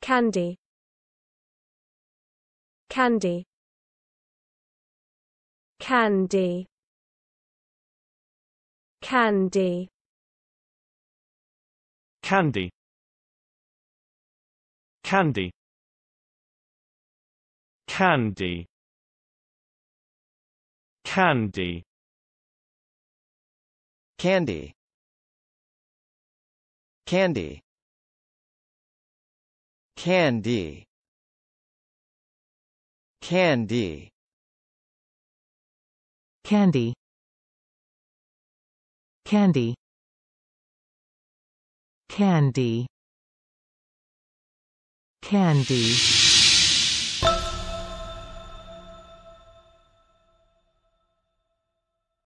Candy Candy Candy Candy Candy Candy Candy Candy Candy Candy Candy Candy Candy Candy Candy Candy